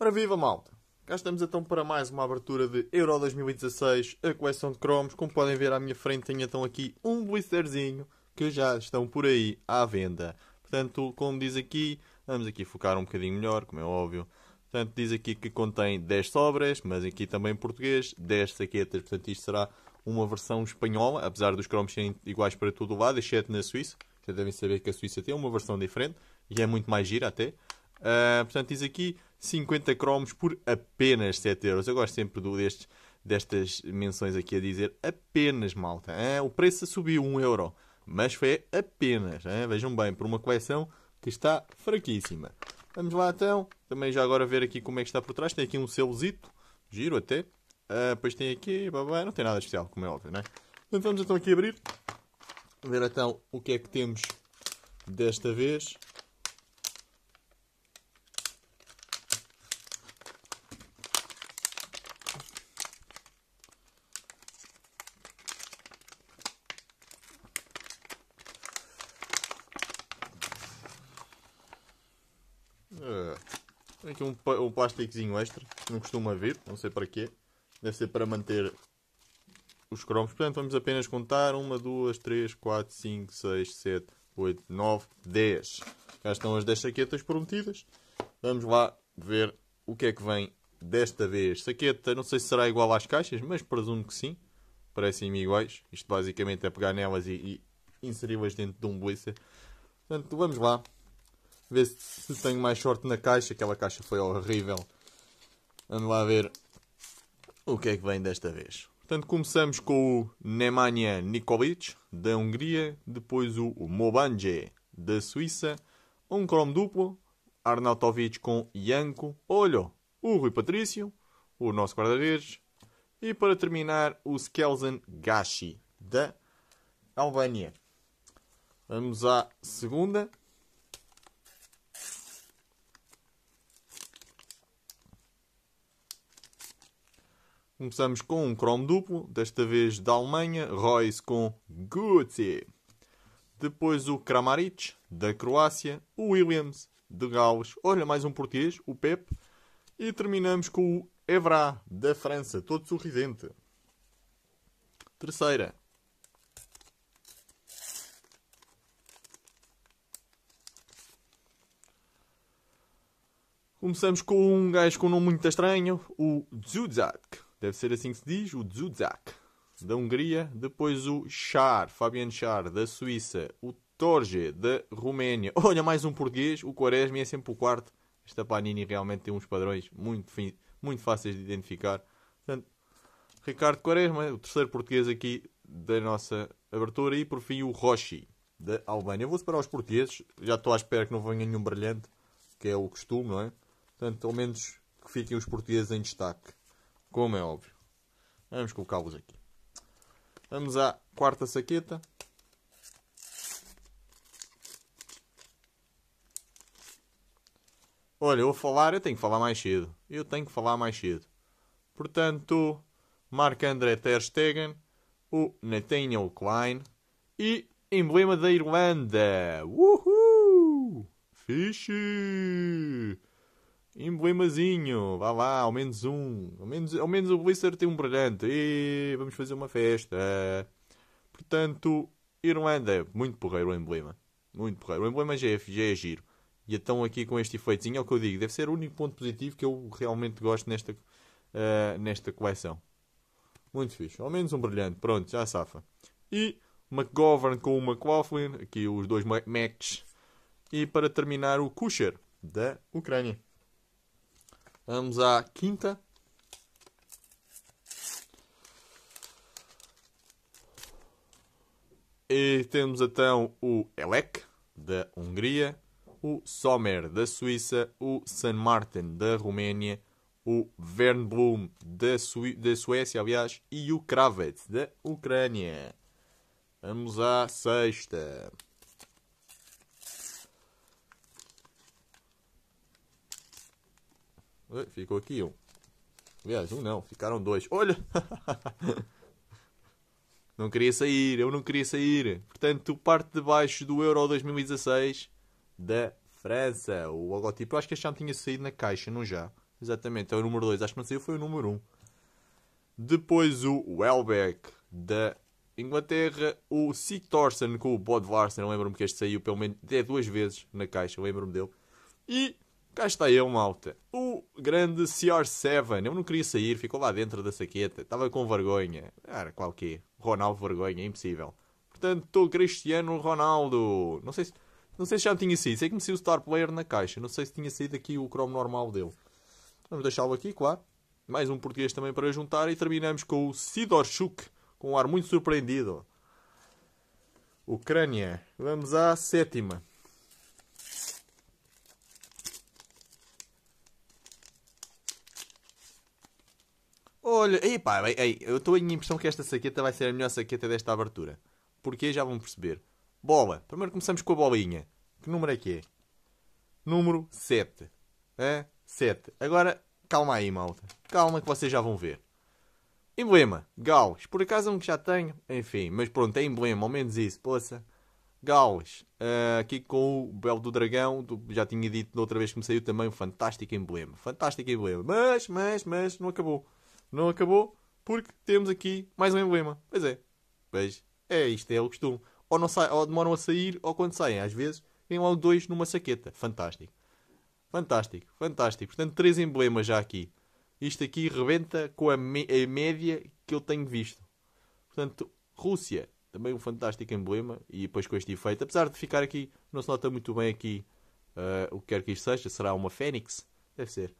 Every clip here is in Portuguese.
Ora viva malta! Cá estamos então para mais uma abertura de Euro 2016, a coleção de cromos. Como podem ver à minha frente tenho então aqui um blisterzinho que já estão por aí à venda. Portanto, como diz aqui, vamos aqui focar um bocadinho melhor, como é óbvio. Portanto, diz aqui que contém 10 sobras, mas aqui também em português, 10 saquetas. Portanto, isto será uma versão espanhola, apesar dos cromos serem iguais para todo o lado, exceto na Suíça. Já devem saber que a Suíça tem uma versão diferente e é muito mais gira até. Uh, portanto, diz aqui 50 cromos por apenas 7 euros. Eu gosto sempre do, destes, destas menções aqui a dizer apenas, malta. O preço subiu 1 euro, mas foi apenas. Vejam bem, por uma coleção que está fraquíssima. Vamos lá então. Também já agora ver aqui como é que está por trás. Tem aqui um selozito. Giro até. Uh, ah, depois tem aqui... Não tem nada especial, como é óbvio, Então vamos então aqui abrir. Ver então o que é que temos desta vez. aqui um, um plastiquezinho extra, não costuma vir, não sei para quê. Deve ser para manter os cromos. Portanto, vamos apenas contar 1, 2, 3, 4, 5, 6, 7, 8, 9, 10. Cá estão as 10 saquetas prometidas. Vamos lá ver o que é que vem desta vez. Saqueta, não sei se será igual às caixas, mas presumo que sim. Parecem-me iguais. Isto basicamente é pegar nelas e, e inseri-las dentro de um blister. Portanto, vamos lá ver se tenho mais sorte na caixa. Aquela caixa foi horrível. Vamos lá ver o que é que vem desta vez. Portanto, começamos com o Nemanja Nikolic, da Hungria, depois o Mobanje, da Suíça, um cromo duplo, Arnautovic com Ianco, olho, o Rui Patrício, o nosso guarda-redes, e para terminar, o Skelzen Gashi, da Albânia. Vamos à segunda, Começamos com um Chrome duplo, desta vez da Alemanha, Royce com Gucci. Depois o Kramaric, da Croácia, o Williams, de Gales. Olha, mais um português, o Pep. E terminamos com o Evra, da França, todo sorridente. Terceira. Começamos com um gajo com um nome muito estranho, o Zuzak. Deve ser assim que se diz, o Zuzak, da Hungria. Depois o Char, Fabian Char, da Suíça. O Torge, da Roménia. Olha, mais um português, o Quaresma é sempre o quarto. Esta Panini realmente tem uns padrões muito, muito fáceis de identificar. Portanto, Ricardo Quaresma, o terceiro português aqui da nossa abertura. E por fim o Roshi, da Albânia. Eu vou separar os portugueses, já estou à espera que não venha nenhum brilhante, que é o costume, não é? Portanto, ao menos que fiquem os portugueses em destaque como é óbvio. Vamos colocá-los aqui. Vamos à quarta saqueta. Olha, eu vou falar, eu tenho que falar mais cedo. Eu tenho que falar mais cedo. Portanto, Marc-André Ter Stegen, o Nathaniel Klein e emblema da Irlanda. Uhul! Fixe! Emblemazinho, vá lá, ao menos um. Ao menos, ao menos o Blizzard tem um brilhante. E vamos fazer uma festa. Portanto, Irlanda, muito porreiro o emblema. Muito porreiro. O emblema já é, já é giro. E então aqui com este efeitozinho é o que eu digo. Deve ser o único ponto positivo que eu realmente gosto nesta, uh, nesta coleção. Muito fixe. Ao menos um brilhante. Pronto, já safa. E McGovern com o McLaughlin. Aqui os dois Macs. E para terminar o Kusher da Ucrânia. Vamos à quinta. E temos então o Elec, da Hungria, o Sommer, da Suíça, o San Martin, da Roménia, o Vernblum, da, da Suécia, aliás, e o Kravets, da Ucrânia. Vamos à sexta. Ficou aqui um. Aliás, um não, ficaram dois. Olha! Não queria sair, eu não queria sair. Portanto, parte de baixo do Euro 2016 da França. O logotipo, eu acho que este já tinha saído na caixa, não já? Exatamente, é o número 2. Acho que não saiu, foi o número 1. Um. Depois o Welbeck da Inglaterra. O Sigtorsson com o Bodvarsen. Larsen. Lembro-me que este saiu pelo menos até duas vezes na caixa, lembro-me dele. E Cá está eu, malta. O grande CR7. Eu não queria sair, ficou lá dentro da saqueta. Estava com vergonha. Era qual que Ronaldo vergonha, é impossível. Portanto, estou Cristiano Ronaldo. Não sei se, não sei se já me tinha sido. Sei que me saiu o Star Player na caixa. Não sei se tinha saído aqui o Chrome normal dele. Vamos deixá-lo aqui, claro. Mais um português também para juntar. E terminamos com o Sidorchuk. Com um ar muito surpreendido. Ucrânia. Vamos à sétima. Olha, e pá, ei, eu estou em impressão que esta saqueta vai ser a melhor saqueta desta abertura. Porque já vão perceber. Bola. Primeiro começamos com a bolinha. Que número é que é? Número 7. É? 7. Agora, calma aí, malta. Calma que vocês já vão ver. Emblema. Gaules. Por acaso é um que já tenho. Enfim, mas pronto, é emblema. Ao menos isso. Poça. Gaules. Uh, aqui com o Belo do Dragão. Do, já tinha dito da outra vez que me saiu também. Fantástico emblema. Fantástico emblema. Mas, mas, mas, não acabou. Não acabou porque temos aqui mais um emblema. Pois é. Pois é, isto é o costume. Ou, não sai, ou demoram a sair, ou quando saem, às vezes, vêm logo dois numa saqueta. Fantástico. Fantástico, fantástico. Portanto, três emblemas já aqui. Isto aqui rebenta com a, a média que eu tenho visto. Portanto, Rússia, também um fantástico emblema. E depois com este efeito, apesar de ficar aqui, não se nota muito bem aqui uh, o que quer que isto seja. Será uma fênix? Deve ser.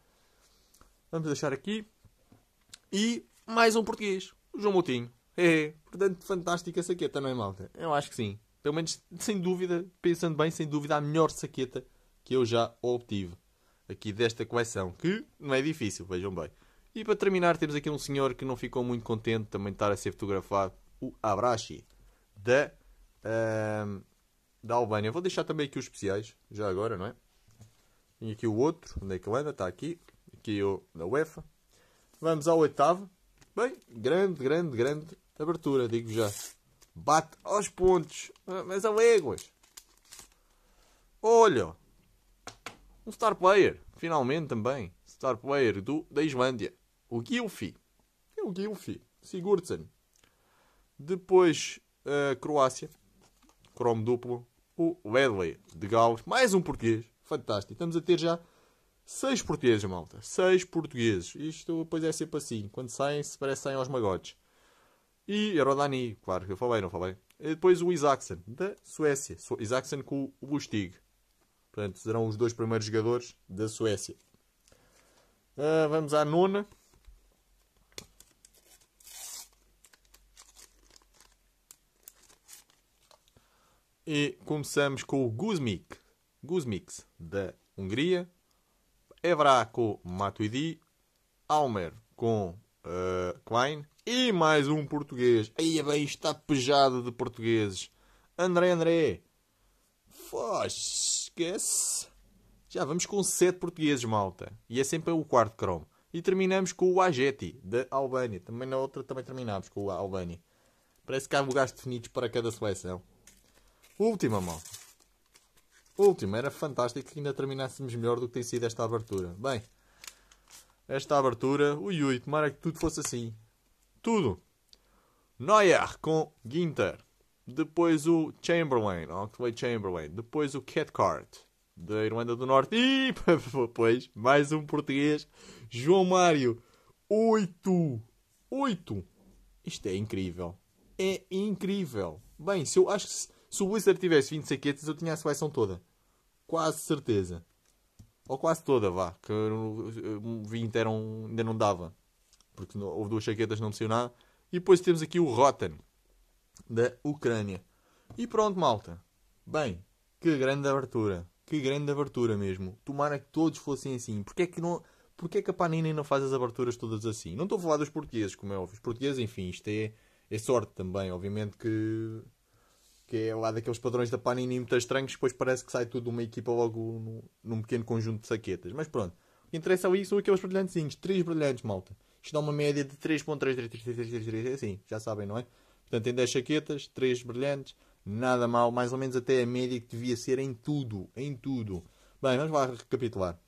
Vamos deixar aqui. E mais um português, o João Moutinho. É, portanto, fantástica saqueta, não é, malta? Eu acho que sim. Pelo menos, sem dúvida, pensando bem, sem dúvida, a melhor saqueta que eu já obtive aqui desta coleção. Que não é difícil, vejam bem. E para terminar, temos aqui um senhor que não ficou muito contente também de estar a ser fotografado, o Abrashi, da, uh, da Albânia. Vou deixar também aqui os especiais, já agora, não é? Tenho aqui o outro, onde é que ele anda? Está aqui. Aqui o da UEFA. Vamos ao oitavo. Bem, grande, grande, grande abertura, digo já. Bate aos pontos, ah, mas a léguas. Olha, um star player, finalmente também. Star player do, da Islândia. O Gilfi. É o Gilfi. Sigurdsson. Depois a Croácia. Cromo duplo. O Wedley de Gaules. Mais um português. Fantástico. Estamos a ter já Seis portugueses, malta. Seis portugueses. Isto depois é sempre assim. Quando saem, se parecem aos magotes. E era o Dani, claro que eu falei, não falei. E depois o Isaacson, da Suécia. Isaacson com o Lustig. Portanto, serão os dois primeiros jogadores da Suécia. Uh, vamos à nona. E começamos com o Guzmik, Guzmik da Hungria. Evra com Matuidi, Almer com uh, Klein e mais um português. Aí bem, está pejado de portugueses. André André. Foz, esquece. Já vamos com sete portugueses, malta. E é sempre o quarto cromo. E terminamos com o Ajeti, da Albânia. Também na outra também terminámos com o Albânia. Parece que há lugares definidos para cada seleção. Última, malta último, era fantástico que ainda terminássemos melhor do que tem sido esta abertura. Bem, esta abertura, ui ui, tomara que tudo fosse assim. Tudo. Neuer com Ginter. Depois o Chamberlain, foi Chamberlain. Depois o Catcart, da Irlanda do Norte. E, pois, mais um português. João Mário. Oito. Oito. Isto é incrível. É incrível. Bem, se eu acho que... Se se o Blizzard tivesse 20 saquetas, eu tinha a seleção toda. Quase certeza. Ou quase toda, vá. Que 20 eram, ainda não dava. Porque houve duas saquetas, não desceu nada. E depois temos aqui o Rotten, da Ucrânia. E pronto, malta. Bem, que grande abertura. Que grande abertura mesmo. Tomara que todos fossem assim. Porque é que não... Porquê é que a Panini não faz as aberturas todas assim? Não estou a falar dos portugueses, como é óbvio. Os portugueses, enfim, isto é, é sorte também. Obviamente que que é lá daqueles padrões da Panini muito estranhos, depois parece que sai tudo de uma equipa logo no, num pequeno conjunto de saquetas. Mas pronto, o que interessa ali são aqueles brilhantezinhos, 3 brilhantes, malta. Isto dá uma média de 3.333333, assim, já sabem, não é? Portanto, em 10 saquetas, 3 brilhantes, nada mal, mais ou menos até a média que devia ser em tudo, em tudo. Bem, vamos lá recapitular.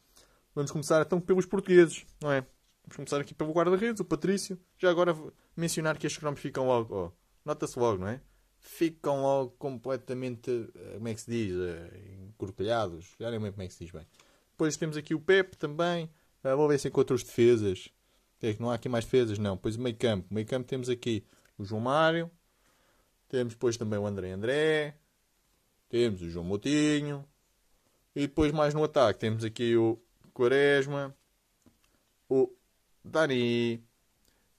Vamos começar então pelos portugueses, não é? Vamos começar aqui pelo guarda-redes, o Patrício. Já agora mencionar que estes cromos ficam logo, oh, nota-se logo, não é? ficam logo completamente, eh, como é que se diz, eh, encorpilhados. Já nem lembro como é que se diz bem. Depois temos aqui o Pepe também. Ah, vou ver se encontro os defesas. É que não há aqui mais defesas, não. Pois o meio campo. O meio campo temos aqui o João Mário. Temos depois também o André André. Temos o João Moutinho. E depois mais no ataque temos aqui o Quaresma. O Dani.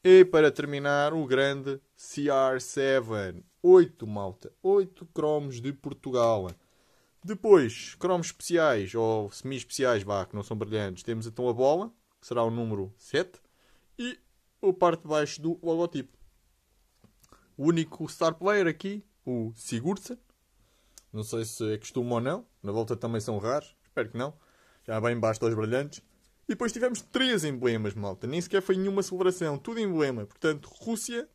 E para terminar, o grande CR7. 8, malta. 8 cromos de Portugal. Depois, cromos especiais ou semi-especiais, vá, que não são brilhantes. Temos então a bola, que será o número 7, e a parte de baixo do logotipo. O único star player aqui, o Sigurdsson. Não sei se é costume ou não. Na volta também são raros. Espero que não. Já bem basta os brilhantes. E depois tivemos três emblemas, malta. Nem sequer foi nenhuma celebração. Tudo emblema. Portanto, Rússia,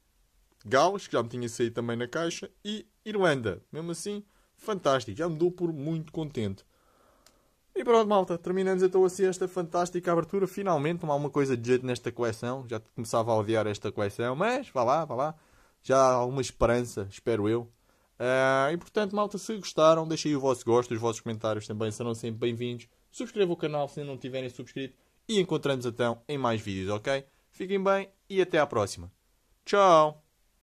Gales, que já me tinha saído também na caixa, e Irlanda. Mesmo assim, fantástico. Já me dou por muito contente. E pronto, malta, terminamos então assim esta fantástica abertura. Finalmente, não há uma coisa de jeito nesta coleção. Já começava a odiar esta coleção, mas vá lá, vá lá. Já há alguma esperança, espero eu. Uh, e portanto, malta, se gostaram, deixem o vosso gosto, os vossos comentários também serão sempre bem-vindos. Subscrevam o canal se ainda não tiverem subscrito. E encontramos então em mais vídeos, ok? Fiquem bem e até à próxima. Tchau!